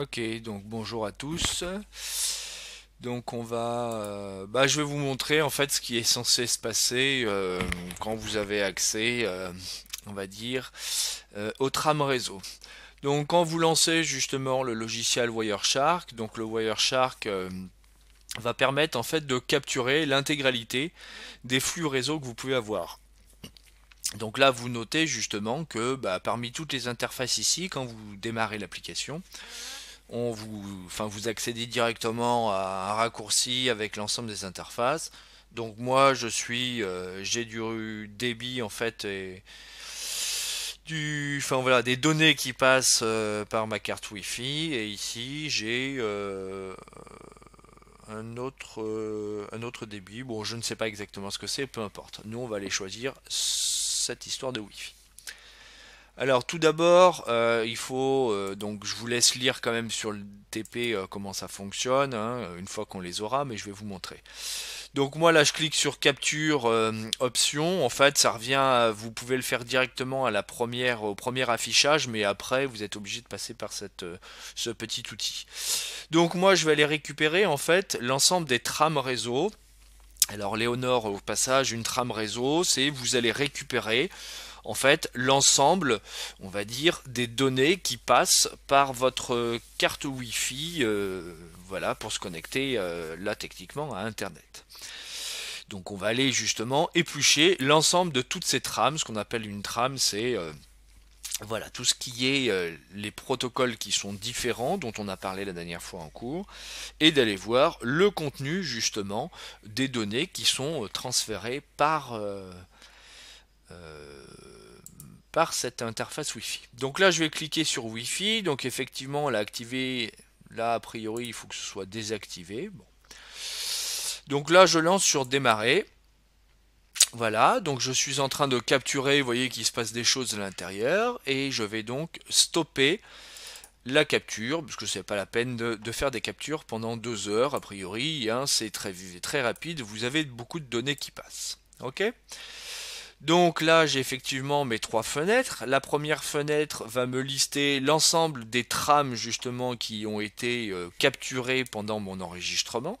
Ok, donc bonjour à tous. Donc on va, euh, bah, je vais vous montrer en fait ce qui est censé se passer euh, quand vous avez accès, euh, on va dire, au tram réseau. Donc quand vous lancez justement le logiciel Wireshark, donc le Wireshark va permettre en fait de capturer l'intégralité des flux réseau que vous pouvez avoir. Donc là, vous notez justement que bah, parmi toutes les interfaces ici, quand vous démarrez l'application, on vous, enfin, vous accédez directement à un raccourci avec l'ensemble des interfaces. Donc moi je suis, euh, j'ai du débit en fait et du, enfin voilà, des données qui passent euh, par ma carte Wi-Fi et ici j'ai euh, un autre, un autre débit. Bon, je ne sais pas exactement ce que c'est, peu importe. Nous on va aller choisir cette histoire de Wi-Fi. Alors tout d'abord, euh, il faut euh, donc je vous laisse lire quand même sur le TP euh, comment ça fonctionne hein, une fois qu'on les aura, mais je vais vous montrer. Donc moi là je clique sur capture option. En fait ça revient, vous pouvez le faire directement à la première au premier affichage, mais après vous êtes obligé de passer par cette ce petit outil. Donc moi je vais aller récupérer en fait l'ensemble des trames réseau. Alors Léonore au passage une trame réseau, c'est vous allez récupérer en fait l'ensemble, on va dire, des données qui passent par votre carte Wi-Fi, euh, voilà, pour se connecter euh, là techniquement à Internet. Donc on va aller justement éplucher l'ensemble de toutes ces trames. Ce qu'on appelle une trame, c'est euh, voilà tout ce qui est les protocoles qui sont différents, dont on a parlé la dernière fois en cours, et d'aller voir le contenu justement des données qui sont transférées par par cette interface Wi-Fi. Donc là, je vais cliquer sur Wi-Fi. Donc effectivement, on l'a activé. Là, a priori, il faut que ce soit désactivé. Donc là, je lance sur démarrer. Voilà, donc je suis en train de capturer, vous voyez qu'il se passe des choses à l'intérieur, et je vais donc stopper la capture, parce que n'est pas la peine de, faire des captures pendant deux heures, a priori, hein. c'est très, très rapide, vous avez beaucoup de données qui passent. Ok donc là, j'ai effectivement mes trois fenêtres. La première fenêtre va me lister l'ensemble des trames justement qui ont été euh, capturées pendant mon enregistrement.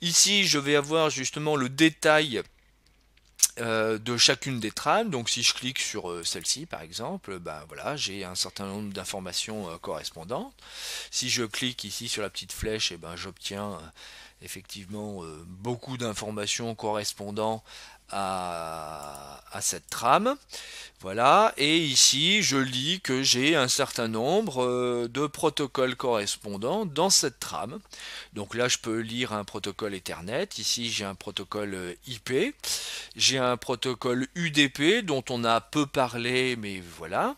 Ici, je vais avoir justement le détail euh, de chacune des trames. Donc si je clique sur euh, celle-ci par exemple, ben voilà, j'ai un certain nombre d'informations correspondantes. Si je clique ici sur la petite flèche, et eh ben j'obtiens effectivement beaucoup d'informations correspondantes à, cette trame. Voilà, et ici je lis que j'ai un certain nombre euh, de protocoles correspondants dans cette trame. Donc là je peux lire un protocole Ethernet, ici j'ai un protocole euh, IP, j'ai un protocole UDP dont on a peu parlé mais voilà,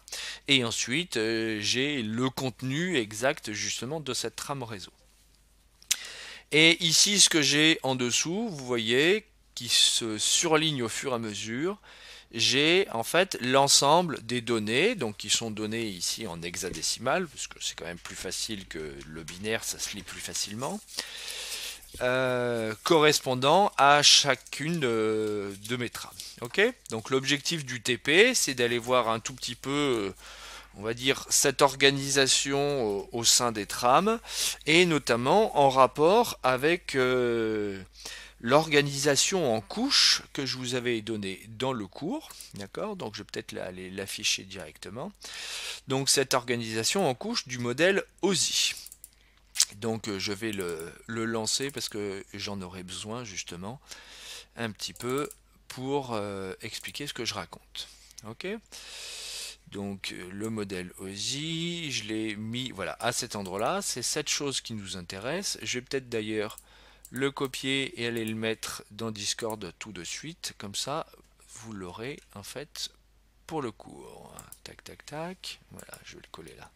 et ensuite euh, j'ai le contenu exact justement de cette trame réseau. Et ici ce que j'ai en dessous, vous voyez qui se surligne au fur et à mesure, j'ai en fait l'ensemble des données, donc qui sont données ici en hexadécimal, parce que c'est quand même plus facile que le binaire, ça se lit plus facilement, euh, correspondant à chacune de, mes trames. donc l'objectif du TP, c'est d'aller voir un tout petit peu euh, on va dire, cette organisation au, sein des trames, et notamment en rapport avec euh, l'organisation en couches que je vous avais donnée dans le cours. D'accord Donc je vais peut-être l'afficher directement. Donc cette organisation en couches du modèle OSI. Donc euh, je vais le, lancer parce que j'en aurai besoin justement un petit peu pour euh, expliquer ce que je raconte. Ok donc euh, le modèle OSI, je l'ai mis voilà, à cet endroit-là. C'est cette chose qui nous intéresse. Je vais peut-être d'ailleurs le copier et aller le mettre dans Discord tout de suite. Comme ça, vous l'aurez en fait pour le cours. Tac, tac, tac. Voilà, je vais le coller là.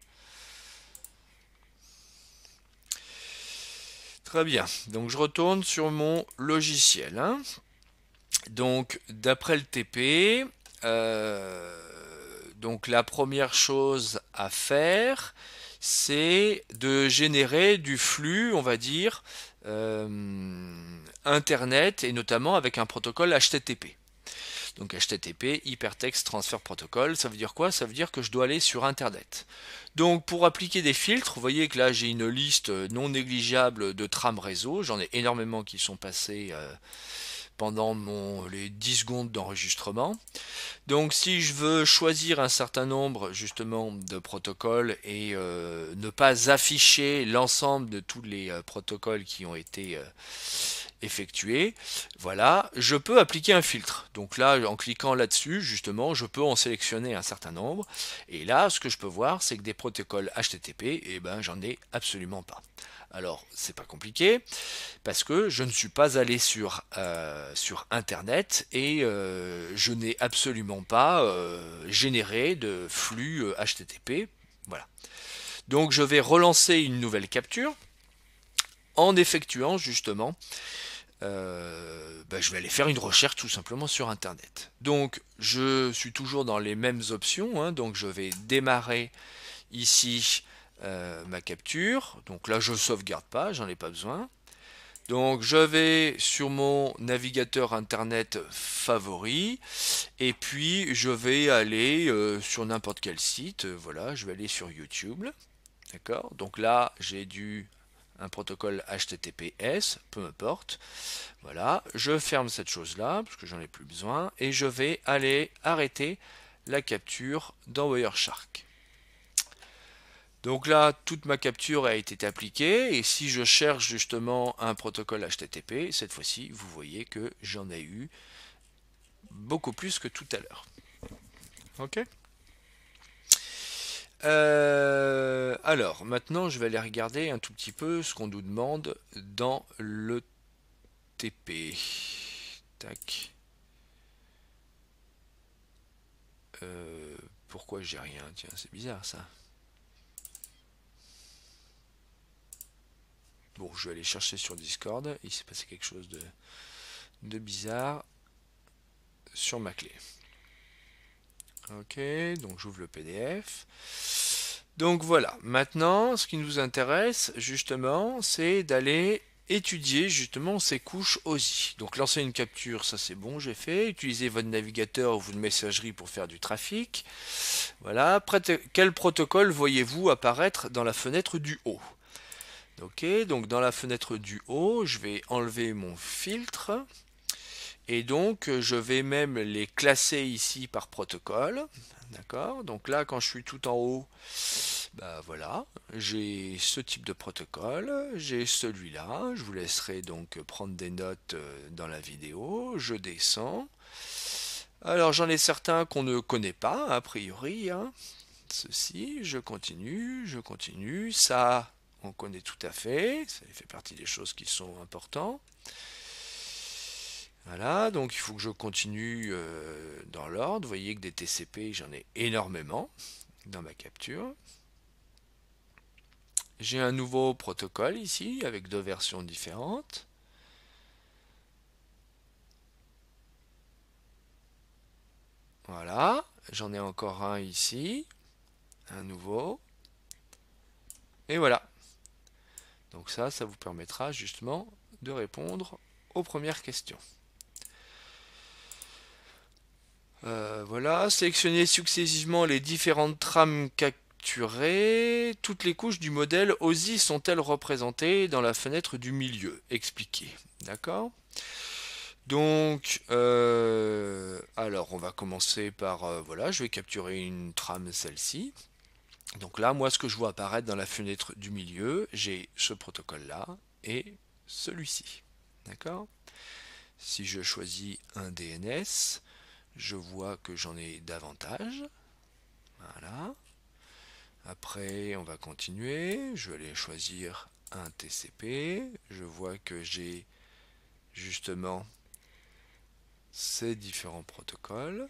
Très bien. Donc je retourne sur mon logiciel. Hein. Donc d'après le TP, euh, donc la première chose à faire, c'est de générer du flux, on va dire, euh, Internet, et notamment avec un protocole HTTP. Donc HTTP, Hypertext Transfer Protocol, ça veut dire quoi Ça veut dire que je dois aller sur Internet. Donc pour appliquer des filtres, vous voyez que là j'ai une liste non négligeable de trames réseau, j'en ai énormément qui sont passées... Euh, pendant mon, les 10 secondes d'enregistrement. Donc si je veux choisir un certain nombre justement de protocoles et euh, ne pas afficher l'ensemble de tous les euh, protocoles qui ont été euh, effectué. Voilà, je peux appliquer un filtre. Donc là, en cliquant là-dessus, justement, je peux en sélectionner un certain nombre. Et là, ce que je peux voir, c'est que des protocoles HTTP, et eh ben, j'en ai absolument pas. Alors, c'est pas compliqué, parce que je ne suis pas allé sur, euh, sur Internet et euh, je n'ai absolument pas euh, généré de flux HTTP. Voilà. Donc, je vais relancer une nouvelle capture en effectuant justement euh, ben, je vais aller faire une recherche tout simplement sur Internet. Donc je suis toujours dans les mêmes options, hein. donc je vais démarrer ici euh, ma capture. Donc là je ne sauvegarde pas, j'en ai pas besoin. Donc je vais sur mon navigateur internet favori et puis je vais aller euh, sur n'importe quel site. Voilà, je vais aller sur YouTube. D'accord Donc là j'ai dû un protocole HTTPS, peu importe. Voilà, je ferme cette chose-là, parce que j'en ai plus besoin, et je vais aller arrêter la capture dans Wireshark. Donc là, toute ma capture a été appliquée, et si je cherche justement un protocole HTTP, cette fois-ci, vous voyez que j'en ai eu beaucoup plus que tout à l'heure. Ok euh, alors, maintenant, je vais aller regarder un tout petit peu ce qu'on nous demande dans le TP. Tac. Euh, pourquoi j'ai rien Tiens, c'est bizarre ça. Bon, je vais aller chercher sur Discord. Il s'est passé quelque chose de, de bizarre sur ma clé. Ok, donc j'ouvre le PDF. Donc voilà, maintenant, ce qui nous intéresse, justement, c'est d'aller étudier justement ces couches OSI. Donc lancer une capture, ça c'est bon, j'ai fait. Utilisez votre navigateur ou votre messagerie pour faire du trafic. Voilà, quel protocole voyez-vous apparaître dans la fenêtre du haut Ok, donc dans la fenêtre du haut, je vais enlever mon filtre. Et donc, euh, je vais même les classer ici par protocole. D'accord Donc là, quand je suis tout en haut, bah voilà, j'ai ce type de protocole, j'ai celui-là. Je vous laisserai donc prendre des notes euh, dans la vidéo. Je descends. Alors, j'en ai certains qu'on ne connaît pas, a priori. Hein. Ceci, je continue, je continue. Ça, on connaît tout à fait. Ça fait partie des choses qui sont importantes. Voilà, donc il faut que je continue euh, dans l'ordre. Vous voyez que des TCP, j'en ai énormément dans ma capture. J'ai un nouveau protocole ici, avec deux versions différentes. Voilà, j'en ai encore un ici, un nouveau. Et voilà. Donc ça, ça vous permettra justement de répondre aux premières questions. Euh, voilà, sélectionnez successivement les différentes trames capturées. Toutes les couches du modèle OSI sont-elles représentées dans la fenêtre du milieu Expliquez. D'accord donc, euh, alors on va commencer par, euh, voilà, je vais capturer une trame, celle-ci. Donc là, moi, ce que je vois apparaître dans la fenêtre du milieu, j'ai ce protocole-là et celui-ci. D'accord Si je choisis un DNS, je vois que j'en ai davantage. Voilà. Après, on va continuer. Je vais aller choisir un TCP. Je vois que j'ai justement ces différents protocoles,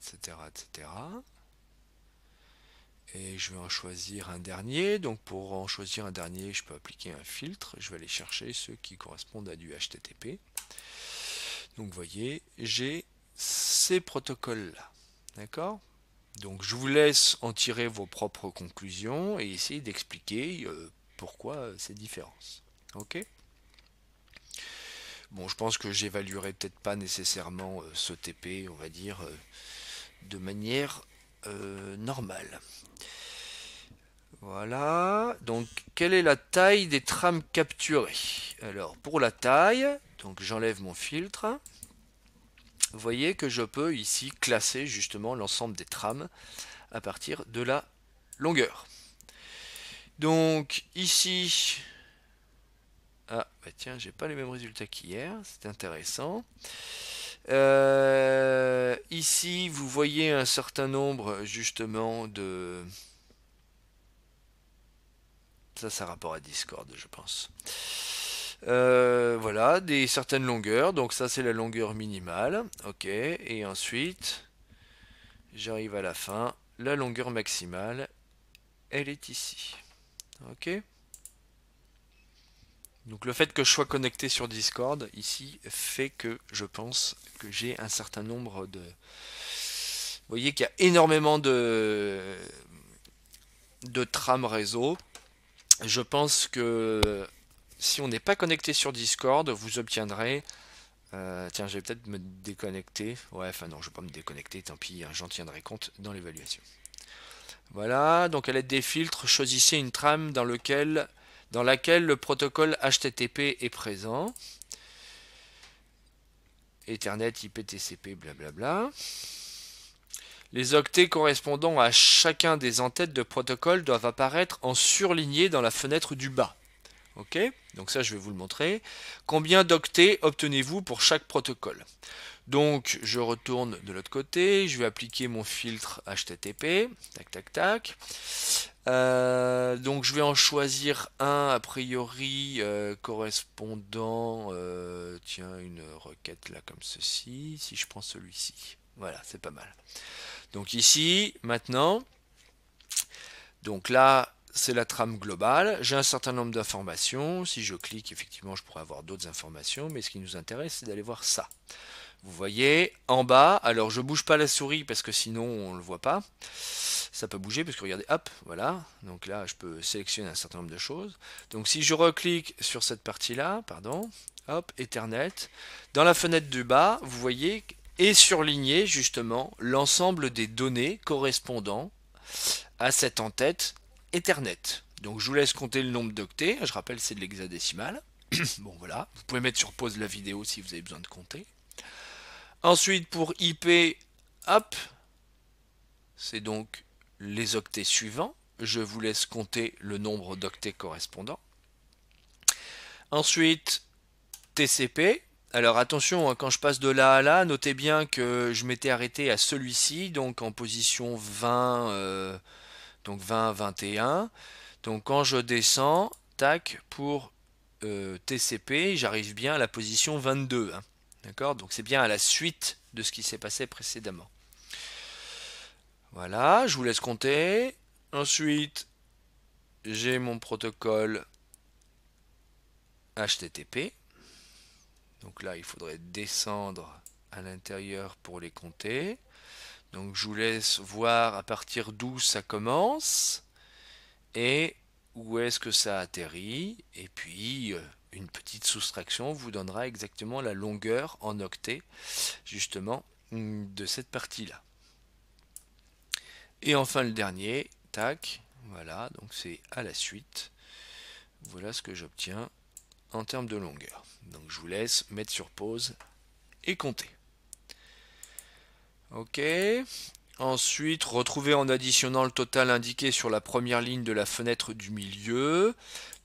etc., etc. Et je vais en choisir un dernier. Donc pour en choisir un dernier, je peux appliquer un filtre. Je vais aller chercher ceux qui correspondent à du HTTP. Donc vous voyez, j'ai ces protocoles-là. D'accord Donc je vous laisse en tirer vos propres conclusions et essayer d'expliquer euh, pourquoi euh, ces différences. Ok Bon, je pense que j'évaluerai peut-être pas nécessairement euh, ce TP, on va dire, de manière normale. Voilà. Donc, quelle est la taille des trames capturées Alors, pour la taille, donc j'enlève mon filtre vous voyez que je peux ici classer justement l'ensemble des trames à partir de la longueur. Donc ici, ah bah tiens, j'ai pas les mêmes résultats qu'hier, c'est intéressant. Euh, ici, vous voyez un certain nombre justement de... Ça, ça rapport à Discord, je pense. Euh, voilà, des certaines longueurs. Donc ça, c'est la longueur minimale. OK. Et ensuite, j'arrive à la fin. La longueur maximale, elle est ici. OK. Donc le fait que je sois connecté sur Discord ici fait que je pense que j'ai un certain nombre de... Vous voyez qu'il y a énormément de, de trames réseau. Je pense que si on n'est pas connecté sur Discord, vous obtiendrez... Euh, tiens, je vais peut-être me déconnecter. Ouais, enfin non, je ne vais pas me déconnecter, tant pis, j'en tiendrai compte dans l'évaluation. Voilà, donc à l'aide des filtres, choisissez une trame dans, dans laquelle le protocole HTTP est présent. Ethernet, IPTCP, blablabla. Les octets correspondant à chacun des entêtes de protocole doivent apparaître en surligné dans la fenêtre du bas. Ok Donc ça, je vais vous le montrer. Combien d'octets obtenez-vous pour chaque protocole Donc, je retourne de l'autre côté. Je vais appliquer mon filtre HTTP. Tac, tac, tac. Euh, donc, je vais en choisir un, a priori, euh, correspondant... Euh, tiens, une requête là, comme ceci. Si je prends celui-ci. Voilà, c'est pas mal. Donc ici, maintenant... Donc là, c'est la trame globale. J'ai un certain nombre d'informations. Si je clique, effectivement, je pourrais avoir d'autres informations. Mais ce qui nous intéresse, c'est d'aller voir ça. Vous voyez, en bas, alors je bouge pas la souris parce que sinon on ne le voit pas. Ça peut bouger parce que regardez, hop, voilà. Donc là, je peux sélectionner un certain nombre de choses. Donc si je reclique sur cette partie-là, pardon, hop, Ethernet, dans la fenêtre du bas, vous voyez, est surligné justement l'ensemble des données correspondant à cette en Ethernet. Donc je vous laisse compter le nombre d'octets, je rappelle c'est de l'hexadécimal. bon voilà, vous pouvez mettre sur pause la vidéo si vous avez besoin de compter. Ensuite pour IP, hop, c'est donc les octets suivants. Je vous laisse compter le nombre d'octets correspondants. Ensuite, TCP. Alors attention, hein, quand je passe de là à là, notez bien que je m'étais arrêté à celui-ci, donc en position 20, donc 20, 21. Donc quand je descends, tac, pour euh, TCP, j'arrive bien à la position 22. Hein. D'accord Donc c'est bien à la suite de ce qui s'est passé précédemment. Voilà, je vous laisse compter. Ensuite, j'ai mon protocole HTTP. Donc là, il faudrait descendre à l'intérieur pour les compter. Donc je vous laisse voir à partir d'où ça commence et où est-ce que ça atterrit. Et puis euh, une petite soustraction vous donnera exactement la longueur en octets justement mm, de cette partie-là. Et enfin le dernier, tac, voilà, donc c'est à la suite. Voilà ce que j'obtiens en termes de longueur. Donc je vous laisse mettre sur pause et compter. Ok. Ensuite, retrouver en additionnant le total indiqué sur la première ligne de la fenêtre du milieu.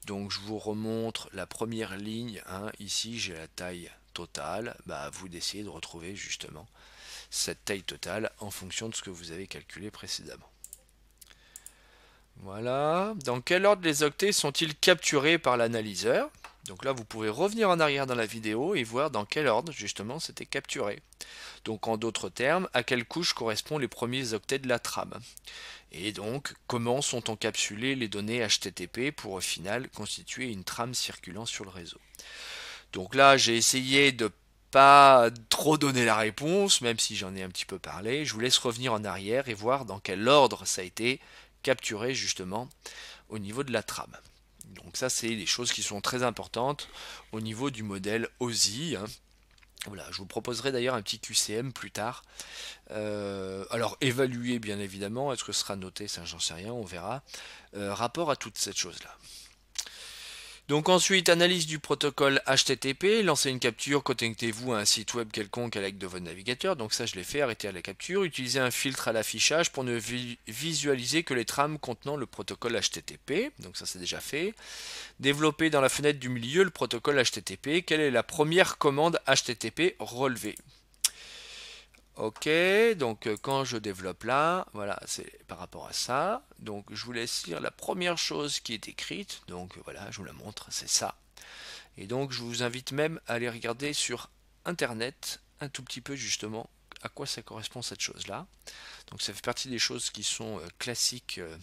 Donc je vous remontre la première ligne. Hein. Ici, j'ai la taille totale. Bah, vous d'essayer de retrouver justement cette taille totale en fonction de ce que vous avez calculé précédemment. Voilà. Dans quel ordre les octets sont-ils capturés par l'analyseur donc là, vous pouvez revenir en arrière dans la vidéo et voir dans quel ordre justement c'était capturé. Donc en d'autres termes, à quelle couche correspondent les premiers octets de la trame. Et donc, comment sont encapsulées les données HTTP pour au final constituer une trame circulant sur le réseau. Donc là, j'ai essayé de pas trop donner la réponse, même si j'en ai un petit peu parlé. Je vous laisse revenir en arrière et voir dans quel ordre ça a été capturé justement au niveau de la trame. Donc ça, c'est les choses qui sont très importantes au niveau du modèle OSI. Hein. Voilà, je vous proposerai d'ailleurs un petit QCM plus tard. Euh, alors évaluer bien évidemment, est-ce que ce sera noté, ça j'en sais rien, on verra. Euh, rapport à toute cette chose-là. Donc ensuite, analyse du protocole HTTP, lancez une capture, connectez-vous à un site web quelconque avec de votre navigateur, donc ça je l'ai fait, arrêtez la capture, utilisez un filtre à l'affichage pour ne visualiser que les trames contenant le protocole HTTP, donc ça c'est déjà fait. Développez dans la fenêtre du milieu le protocole HTTP, quelle est la première commande HTTP relevée Ok, donc euh, quand je développe là, voilà, c'est par rapport à ça. Donc je vous laisse lire la première chose qui est écrite. Donc voilà, je vous la montre, c'est ça. Et donc je vous invite même à aller regarder sur Internet un tout petit peu justement à quoi ça correspond cette chose-là. Donc ça fait partie des choses qui sont euh, classiques euh,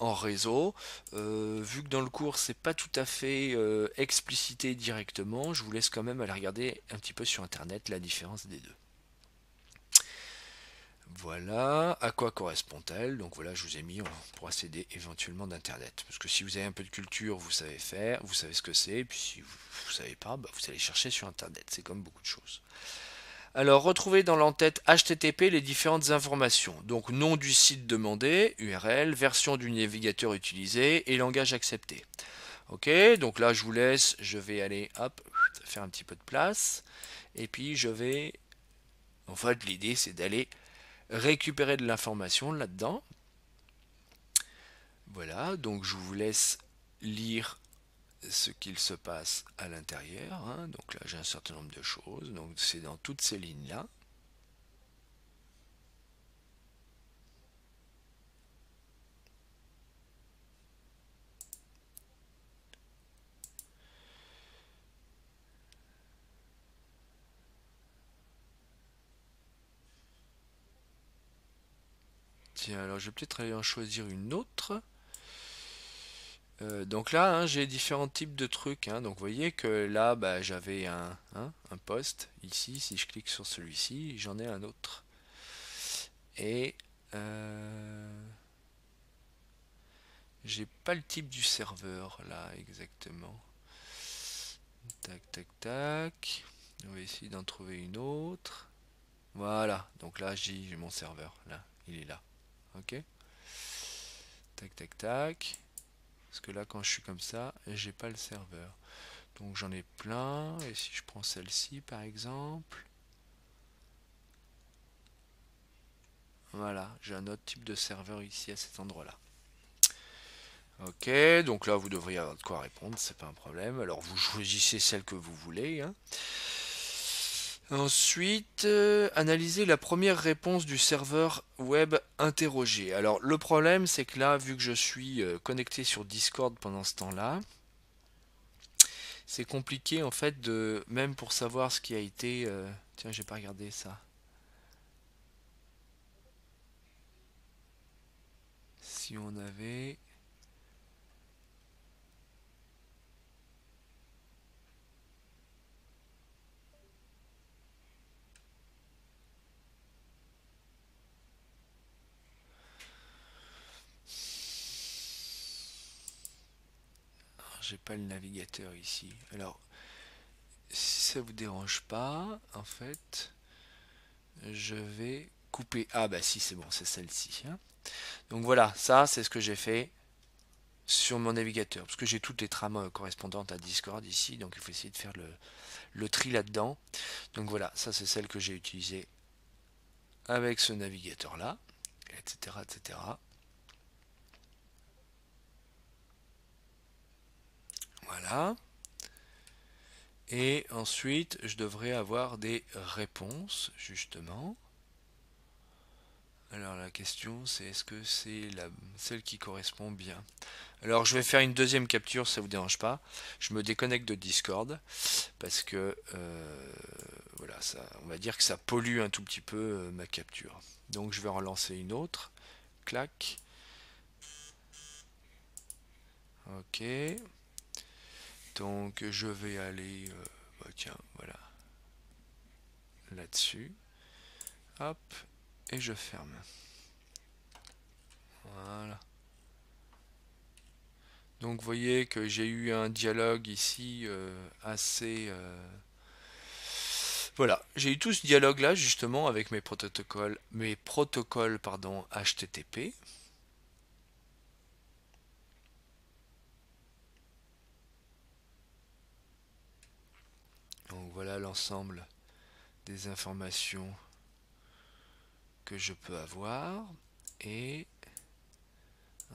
en réseau. vu que dans le cours c'est pas tout à fait explicité directement, je vous laisse quand même aller regarder un petit peu sur Internet la différence des deux. Voilà, à quoi correspond-elle Donc voilà, je vous ai mis, on accéder éventuellement d'Internet. Parce que si vous avez un peu de culture, vous savez faire, vous savez ce que c'est, et puis si vous ne savez pas, bah, vous allez chercher sur Internet. C'est comme beaucoup de choses. Alors, retrouvez dans l'entête HTTP les différentes informations. Donc, nom du site demandé, URL, version du navigateur utilisé et langage accepté. Ok, donc là, je vous laisse, je vais aller, hop, faire un petit peu de place. Et puis, je vais... En fait, l'idée, c'est d'aller récupérer de l'information là-dedans. Voilà, donc je vous laisse lire ce qu'il se passe à l'intérieur. Hein. Donc là, j'ai un certain nombre de choses. Donc c'est dans toutes ces lignes-là. alors je vais peut-être aller en choisir une autre. Euh, donc là, hein, j'ai différents types de trucs. Hein. donc vous voyez que là, bah, j'avais un, hein, un poste. Ici, si je clique sur celui-ci, j'en ai un autre. Et euh, j'ai pas le type du serveur là exactement. Tac, tac, tac. On va essayer d'en trouver une autre. Voilà, donc là j'ai mon serveur, là, il est là ok tac tac tac parce que là quand je suis comme ça j'ai pas le serveur donc j'en ai plein et si je prends celle-ci par exemple voilà j'ai un autre type de serveur ici à cet endroit là Ok, donc là vous devriez avoir de quoi répondre, c'est pas un problème. Alors vous choisissez celle que vous voulez. Hein. Ensuite, euh, analyser la première réponse du serveur web interrogé. Alors le problème c'est que là, vu que je suis euh, connecté sur Discord pendant ce temps-là, c'est compliqué en fait de même pour savoir ce qui a été. Tiens, euh, tiens, j'ai pas regardé ça. Si on avait. j'ai pas le navigateur ici. Alors, si ça vous dérange pas, en fait, je vais couper. Ah bah si, c'est bon, c'est celle-ci. Hein. Donc voilà, ça c'est ce que j'ai fait sur mon navigateur, parce que j'ai toutes les trames euh, correspondantes à Discord ici, donc il faut essayer de faire le, le tri là-dedans. Donc voilà, ça c'est celle que j'ai utilisée avec ce navigateur-là, etc., etc. Voilà. Et ensuite, je devrais avoir des réponses, justement. Alors la question c'est est-ce que c'est celle qui correspond bien Alors je vais faire une deuxième capture, ça ne vous dérange pas. Je me déconnecte de Discord parce que euh, voilà, ça, on va dire que ça pollue un tout petit peu euh, ma capture. Donc je vais relancer une autre. Clac. Ok. Donc je vais aller, euh, bah, voilà, là-dessus. Hop, et je ferme. Voilà. Donc vous voyez que j'ai eu un dialogue ici euh, assez... Euh, voilà, j'ai eu tout ce dialogue là justement avec mes protocoles, mes protocoles pardon, HTTP. l'ensemble des informations que je peux avoir. Et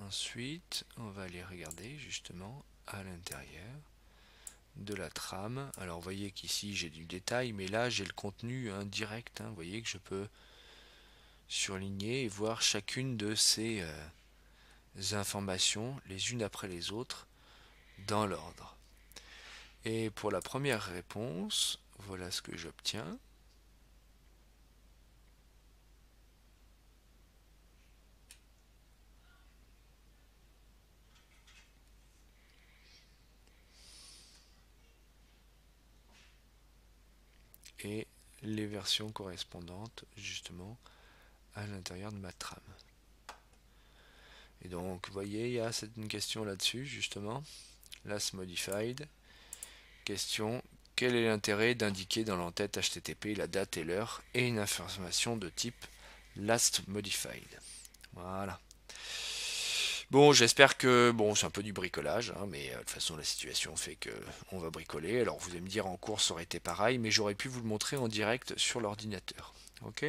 ensuite, on va aller regarder justement à l'intérieur de la trame. Alors vous voyez qu'ici j'ai du détail, mais là j'ai le contenu indirect hein, hein, Vous voyez que je peux surligner et voir chacune de ces euh, informations les unes après les autres dans l'ordre. Et pour la première réponse, voilà ce que j'obtiens. et les versions correspondantes justement à l'intérieur de ma trame. Et donc, vous voyez, il y a une question là-dessus, justement, Last modified, Question quel est l'intérêt d'indiquer dans l'entête HTTP la date et l'heure et une information de type last modified Voilà. Bon, j'espère que bon, c'est un peu du bricolage, hein, mais euh, de toute façon la situation fait que on va bricoler. Alors vous allez me dire en cours ça aurait été pareil, mais j'aurais pu vous le montrer en direct sur l'ordinateur. Ok